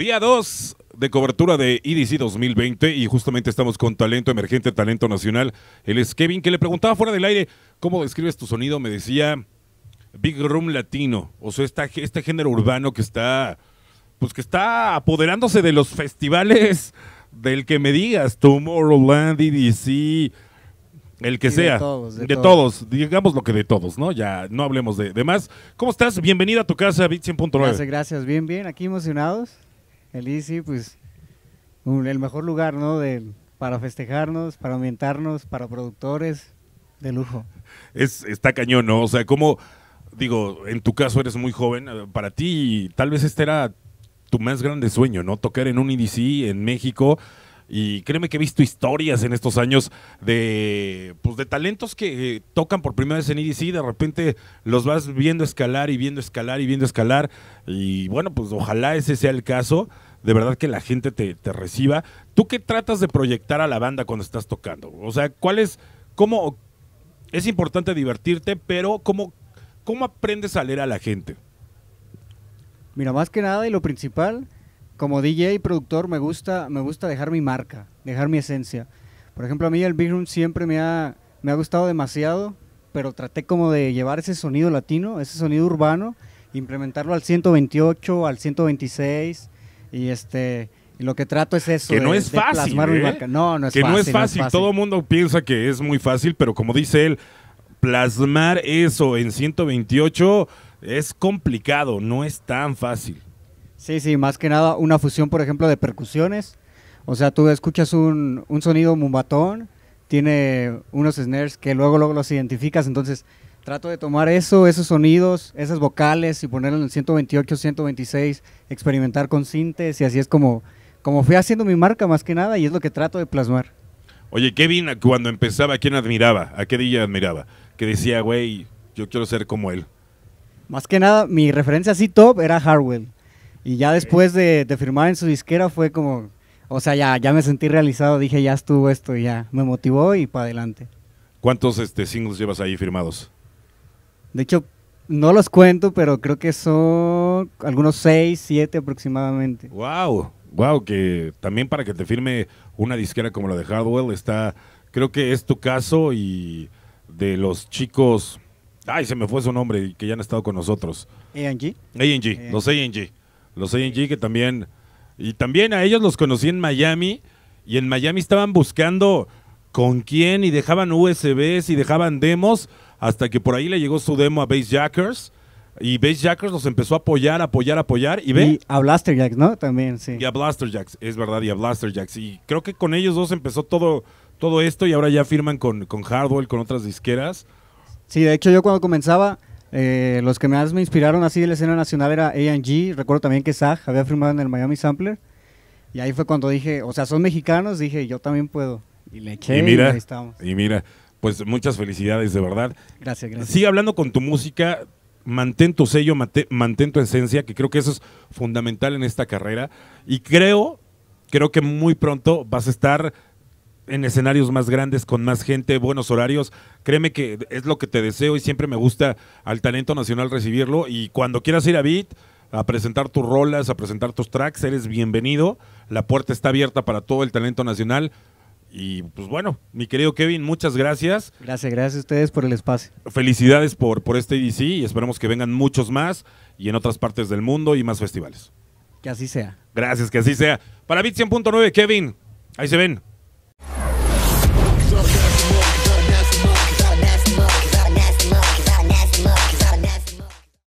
Día 2 de cobertura de IDC e 2020 y justamente estamos con talento emergente, talento nacional. Él es Kevin, que le preguntaba fuera del aire, ¿cómo describes tu sonido? Me decía Big Room Latino, o sea, este género urbano que está, pues que está apoderándose de los festivales del que me digas, Tomorrowland, IDC, e el que sea. De, todos, de, Digamos lo que de todos, ¿no? Ya no hablemos de, demás más. ¿Cómo estás? Bienvenido a tu casa, Bit Gracias, gracias. Bien, bien. Aquí emocionados. El ICI, pues, el mejor lugar, ¿no? De, para festejarnos, para ambientarnos, para productores, de lujo. Es, está cañón, ¿no? O sea, como, digo, en tu caso eres muy joven, eh, para ti tal vez este era tu más grande sueño, ¿no? Tocar en un IDC e en México. Y créeme que he visto historias en estos años de, pues de talentos que eh, tocan por primera vez en EDC y de repente los vas viendo escalar y viendo escalar y viendo escalar. Y bueno, pues ojalá ese sea el caso de verdad que la gente te, reciba. ¿Tú qué tratas de proyectar a la banda cuando estás tocando? O sea, ¿cuál es, cómo, es importante divertirte, pero ¿cómo, cómo aprendes a leer a la gente? Mira, más que nada y lo principal, como DJ y productor me gusta, me gusta dejar mi marca, dejar mi esencia. Por ejemplo, a mí el Big Room siempre me ha, me ha gustado demasiado, pero traté como de llevar ese sonido latino, ese sonido urbano, implementarlo al 128, al 126, y este lo que trato es eso. Que no es fácil. ¿eh? No, no es fácil. no es fácil. Todo el mundo piensa que es muy fácil, pero como dice él, plasmar eso en 128 es complicado, no es tan fácil. Sí, sí, más que nada una fusión, por ejemplo, de percusiones. O sea, tú escuchas un, un sonido mumbatón, tiene unos snares que luego, luego los identificas, entonces Trato de tomar eso, esos sonidos, esas vocales y ponerlo en el 128, 126, experimentar con síntesis y así es como, como fui haciendo mi marca más que nada y es lo que trato de plasmar. Oye, Kevin, cuando empezaba, ¿a quién admiraba? ¿A qué DJ admiraba? Que decía, güey, yo quiero ser como él. Más que nada, mi referencia así top era Harwell. Y ya después de, firmar en su disquera fue como, o sea, ya, ya me sentí realizado, dije, ya estuvo esto, y ya me motivó y para adelante. ¿Cuántos este, singles llevas ahí firmados? De hecho, no los cuento, pero creo que son algunos seis siete aproximadamente. ¡Wow! ¡Wow! Que también para que te firme una disquera como la de Hardwell está. Creo que es tu caso y de los chicos. Ay, se me fue su nombre, que ya han estado con nosotros. ANG. ANG, los ANG. Los ANG que también. Y también a ellos los conocí en Miami. Y en Miami estaban buscando con quién y dejaban USBs y dejaban demos hasta que por ahí le llegó su demo a Bass Jackers. Y Bass Jackers los empezó a apoyar, apoyar, apoyar. Y, ve, y a Jacks ¿no? También, sí. Y a Blaster Jacks. es verdad, y a Blaster Jacks. Y creo que con ellos dos empezó todo, todo esto y ahora ya firman con, con Hardwell, con otras disqueras. Sí, de hecho yo cuando comenzaba, eh, los que más me inspiraron así de la escena nacional era A&G. Recuerdo también que Zag había firmado en el Miami Sampler. Y ahí fue cuando dije, o sea, son mexicanos, dije, yo también puedo. Y le eché y, mira, y ahí Y mira, pues muchas felicidades, de verdad. Gracias, gracias. Sigue hablando con tu música, mantén tu sello, mantén tu esencia, que creo que eso es fundamental en esta carrera. Y creo, creo que muy pronto vas a estar en escenarios más grandes, con más gente, buenos horarios. Créeme que es lo que te deseo y siempre me gusta al talento nacional recibirlo. Y cuando quieras ir a Beat, a presentar tus rolas, a presentar tus tracks, eres bienvenido. La puerta está abierta para todo el talento nacional. Y pues bueno, mi querido Kevin, muchas gracias. Gracias, gracias a ustedes por el espacio. Felicidades por, por este EDC y esperemos que vengan muchos más y en otras partes del mundo y más festivales. Que así sea. Gracias, que así sea. Para Bit 100.9, Kevin, ahí se ven.